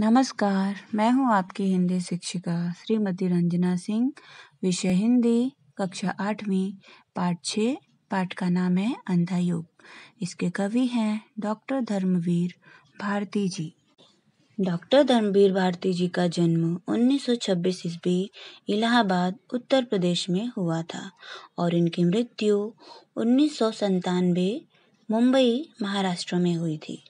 नमस्कार मैं हूं आपकी हिंदी शिक्षिका श्रीमती रंजना सिंह विषय हिंदी कक्षा आठवीं पाठ छः पाठ का नाम है अंधा योग इसके कवि हैं डॉक्टर धर्मवीर भारती जी डॉक्टर धर्मवीर भारती जी का जन्म 1926 ईस्वी इलाहाबाद उत्तर प्रदेश में हुआ था और इनकी मृत्यु उन्नीस मुंबई महाराष्ट्र में हुई थी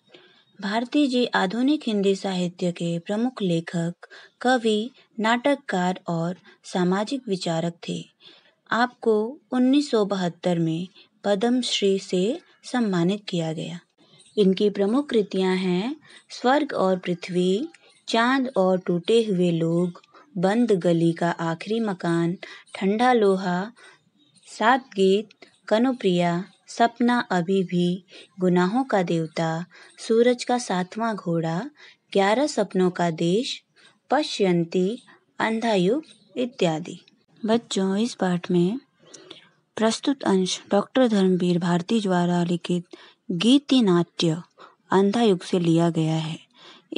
भारती जी आधुनिक हिंदी साहित्य के प्रमुख लेखक कवि नाटककार और सामाजिक विचारक थे आपको 1972 में पद्मश्री से सम्मानित किया गया इनकी प्रमुख कृतियां हैं स्वर्ग और पृथ्वी चांद और टूटे हुए लोग बंद गली का आखिरी मकान ठंडा लोहा सात गीत कनुप्रिया सपना अभी भी गुनाहों का देवता सूरज का सातवां घोड़ा ग्यारह सपनों का देश पश्यंती अंधायुग इत्यादि बच्चों इस पाठ में प्रस्तुत अंश डॉक्टर धर्मवीर भारती द्वारा लिखित गीति नाट्य अंधायुग से लिया गया है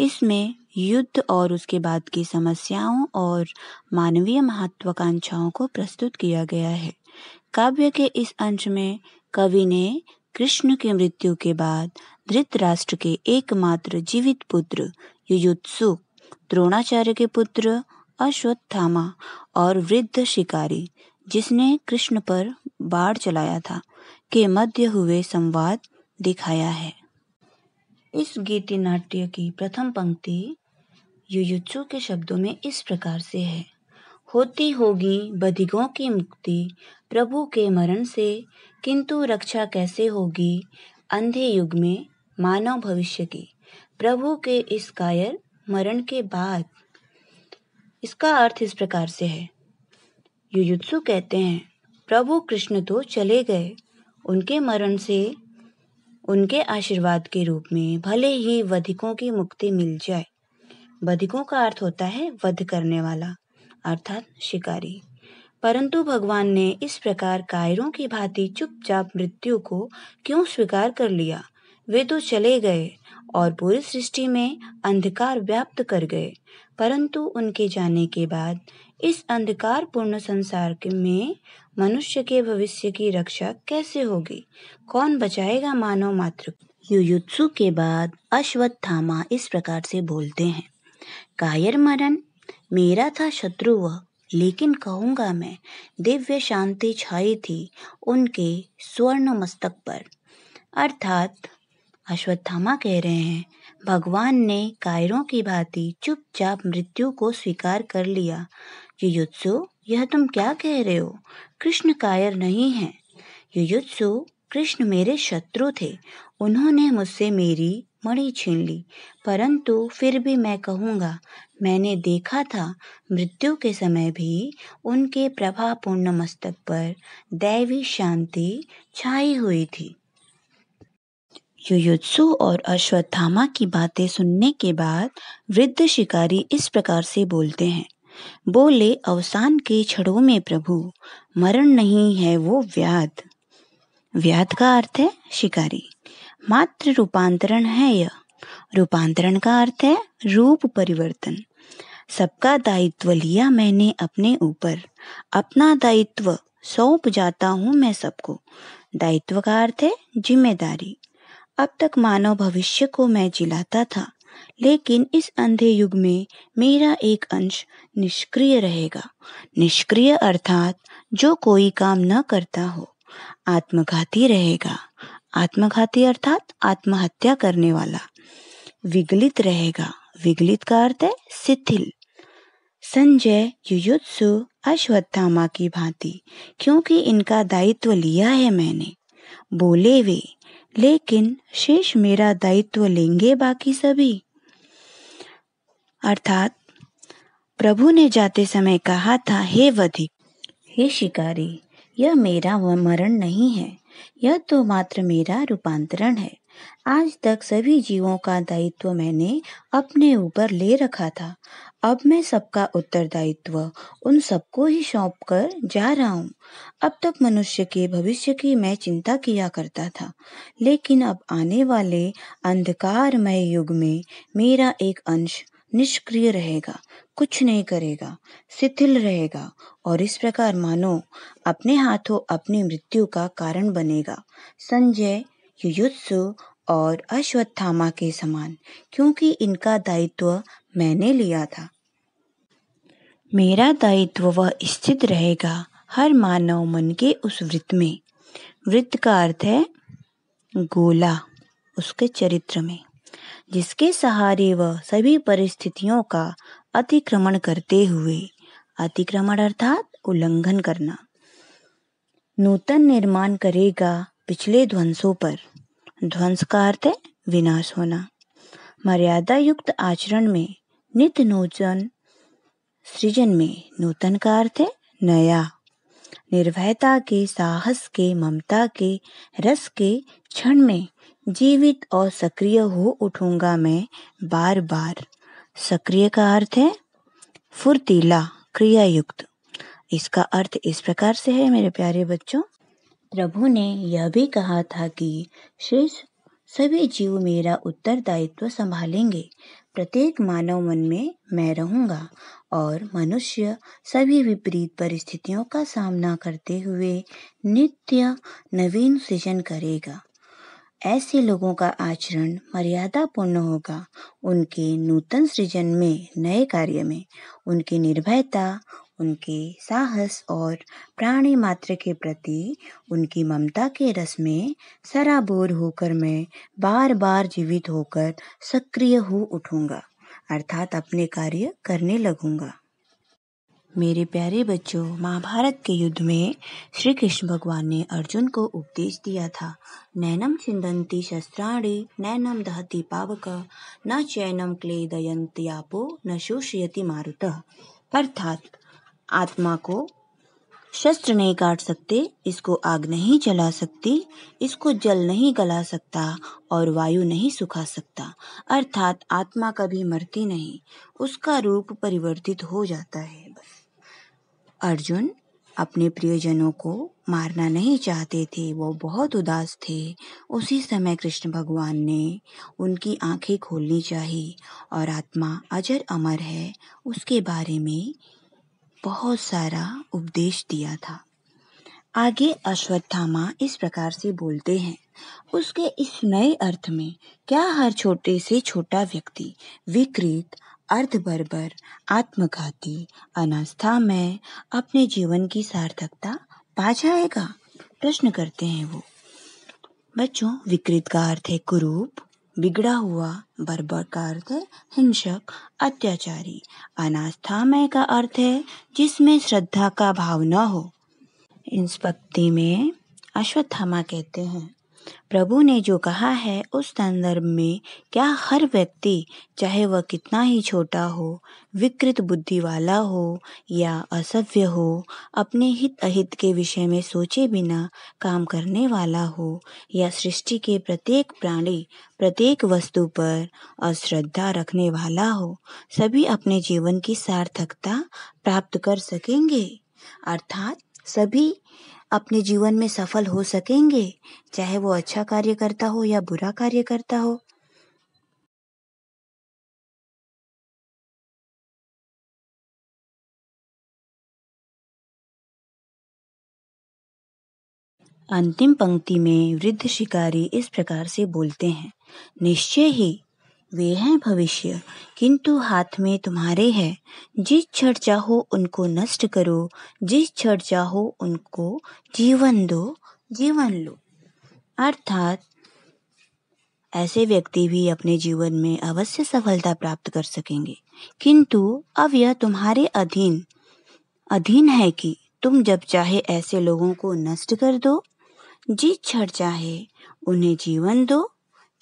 इसमें युद्ध और उसके बाद की समस्याओं और मानवीय महत्वाकांक्षाओं को प्रस्तुत किया गया है काव्य के इस अंश में कवि ने कृष्ण की मृत्यु के बाद धृतराष्ट्र के एकमात्र जीवित पुत्र युयुत्सु द्रोणाचार्य के पुत्र अश्वत्थामा और वृद्ध शिकारी जिसने कृष्ण पर बाढ़ चलाया था के मध्य हुए संवाद दिखाया है इस गीति नाट्य की प्रथम पंक्ति युयुत्सु के शब्दों में इस प्रकार से है होती होगी बधिगों की मुक्ति प्रभु के मरण से किंतु रक्षा कैसे होगी अंधे युग में मानव भविष्य की प्रभु के इस कायर मरण के बाद इसका अर्थ इस प्रकार से है युयुत्सु कहते हैं प्रभु कृष्ण तो चले गए उनके मरण से उनके आशीर्वाद के रूप में भले ही वधिकों की मुक्ति मिल जाए वधिकों का अर्थ होता है वध करने वाला अर्थात शिकारी परंतु भगवान ने इस प्रकार कायरों की भांति चुपचाप मृत्यु को क्यों स्वीकार कर लिया वे तो चले गए और पूरी सृष्टि में अंधकार व्याप्त कर गए परंतु उनके जाने के बाद इस अंधकार पूर्ण संसार में मनुष्य के भविष्य की रक्षा कैसे होगी कौन बचाएगा मानव मात्र युयुत्सु के बाद अश्वत्थामा इस प्रकार से बोलते हैं कायर मरण मेरा था शत्रु वह लेकिन कहूँगा मैं दिव्य शांति छाई थी उनके स्वर्ण मस्तक पर अर्थात अश्वत्थामा कह रहे हैं भगवान ने कायरों की भांति चुपचाप मृत्यु को स्वीकार कर लिया युयुत्सु यह तुम क्या कह रहे हो कृष्ण कायर नहीं है युयुत्सु कृष्ण मेरे शत्रु थे उन्होंने मुझसे मेरी मणि छीन ली परंतु फिर भी मैं कहूँगा मैंने देखा था मृत्यु के समय भी उनके प्रभापूर्ण मस्तक पर दैवी शांति छाई हुई थी युयुत्सु और अश्वत्थामा की बातें सुनने के बाद वृद्ध शिकारी इस प्रकार से बोलते हैं बोले अवसान के छड़ों में प्रभु मरण नहीं है वो व्याध व्याध का अर्थ है शिकारी मात्र रूपांतरण है यह रूपांतरण का अर्थ है रूप परिवर्तन सबका दायित्व लिया मैंने अपने ऊपर अपना दायित्व सौंप जाता हूँ मैं सबको दायित्व का अर्थ है जिम्मेदारी अब तक मानव भविष्य को मैं जिलाता था लेकिन इस अंधे युग में मेरा एक अंश निष्क्रिय रहेगा निष्क्रिय अर्थात जो कोई काम न करता हो आत्मघाती रहेगा आत्मघाती अर्थात आत्महत्या करने वाला विगलित रहेगा विगलित का अर्थ है शिथिल संजय युयुत्सु अश्वत्थामा की भांति क्योंकि इनका दायित्व लिया है मैंने बोले वे लेकिन शेष मेरा दायित्व लेंगे बाकी सभी अर्थात प्रभु ने जाते समय कहा था हे वधिक हे शिकारी यह मेरा मरण नहीं है यह तो मात्र मेरा रूपांतरण है आज तक सभी जीवों का दायित्व मैंने अपने ऊपर ले रखा था अब मैं सबका उत्तरदायित्व उन सबको ही सौंप कर जा रहा हूँ अब तक मनुष्य के भविष्य की मैं चिंता किया करता था लेकिन अब आने वाले अंधकारमय युग में मेरा एक अंश निष्क्रिय रहेगा कुछ नहीं करेगा शिथिल रहेगा और इस प्रकार मानो अपने हाथों अपनी मृत्यु का कारण बनेगा संजय युयुत्सु और अश्वत्थामा के समान क्योंकि इनका दायित्व मैंने लिया था मेरा दायित्व वह स्थित रहेगा हर मानव मन के उस वृत्त में वृत्त का अर्थ है गोला उसके चरित्र में जिसके सहारे वह सभी परिस्थितियों का अतिक्रमण करते हुए अतिक्रमण अर्थात उल्लंघन करना नूतन निर्माण करेगा पिछले ध्वंसों पर ध्वंस का अर्थ है विनाश होना मर्यादा युक्त आचरण में नित्य नूतन सृजन में नूतन का अर्थ है नया निर्भयता के साहस के ममता के रस के क्षण में जीवित और सक्रिय हो उठूंगा मैं बार बार सक्रिय का अर्थ है फुर्तीला क्रिया युक्त इसका अर्थ इस प्रकार से है मेरे प्यारे बच्चों प्रभु ने यह भी कहा था कि शेष सभी जीव मेरा उत्तरदायित्व संभालेंगे प्रत्येक मानव मन में मैं रहूंगा और मनुष्य सभी विपरीत परिस्थितियों का सामना करते हुए नित्य नवीन सृजन करेगा ऐसे लोगों का आचरण मर्यादापूर्ण होगा उनके नूतन सृजन में नए कार्य में उनकी निर्भयता उनके साहस और प्राणी मात्र के प्रति उनकी ममता के रस में सराबोर होकर मैं बार बार जीवित होकर सक्रिय हो उठूंगा अर्थात अपने कार्य करने लगूंगा मेरे प्यारे बच्चों महाभारत के युद्ध में श्री कृष्ण भगवान ने अर्जुन को उपदेश दिया था नैनम छिंदंती शस्त्राणी नैनम दहती पावक न चैनम क्ले क्लेदयंत्यापो न शोषयति मारुत अर्थात आत्मा को शस्त्र नहीं काट सकते इसको आग नहीं जला सकती इसको जल नहीं गला सकता और वायु नहीं सुखा सकता अर्थात आत्मा कभी मरती नहीं उसका रूप परिवर्तित हो जाता है अर्जुन अपने प्रियजनों को मारना नहीं चाहते थे वो बहुत उदास थे उसी समय कृष्ण भगवान ने उनकी आंखें खोलनी चाहिए और आत्मा अजर अमर है उसके बारे में बहुत सारा उपदेश दिया था आगे अश्वत्थामा इस प्रकार से बोलते हैं उसके इस नए अर्थ में क्या हर छोटे से छोटा व्यक्ति विकृत बरबर आत्मघाती अनास्था में अपने जीवन की सार्थकता पा जाएगा प्रश्न करते हैं वो बच्चों विकृत का अर्थ है कुरूप बिगड़ा हुआ बर्बर का अर्थ है हिंसक अत्याचारी अनास्थामय का अर्थ है जिसमें श्रद्धा का भाव न हो इस पंक्ति में अश्वत्थामा कहते हैं प्रभु ने जो कहा है उस संदर्भ में क्या हर व्यक्ति चाहे वह कितना ही छोटा हो विकृत बुद्धि वाला हो या असभ्य हो अपने हित अहित के विषय में सोचे बिना काम करने वाला हो या सृष्टि के प्रत्येक प्राणी प्रत्येक वस्तु पर अश्रद्धा रखने वाला हो सभी अपने जीवन की सार्थकता प्राप्त कर सकेंगे अर्थात सभी अपने जीवन में सफल हो सकेंगे चाहे वो अच्छा कार्य करता हो या बुरा कार्य करता हो अंतिम पंक्ति में वृद्ध शिकारी इस प्रकार से बोलते हैं निश्चय ही वे हैं भविष्य किंतु हाथ में तुम्हारे है जिस क्षण चाहो उनको नष्ट करो जिस क्षण चाहो उनको जीवन दो जीवन लो अर्थात ऐसे व्यक्ति भी अपने जीवन में अवश्य सफलता प्राप्त कर सकेंगे किंतु अब यह तुम्हारे अधीन अधीन है कि तुम जब चाहे ऐसे लोगों को नष्ट कर दो जिस छठ चाहे उन्हें जीवन दो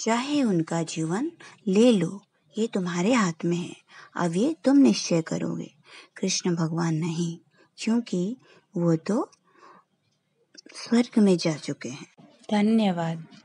चाहे उनका जीवन ले लो ये तुम्हारे हाथ में है अब ये तुम निश्चय करोगे कृष्ण भगवान नहीं क्योंकि वो तो स्वर्ग में जा चुके हैं धन्यवाद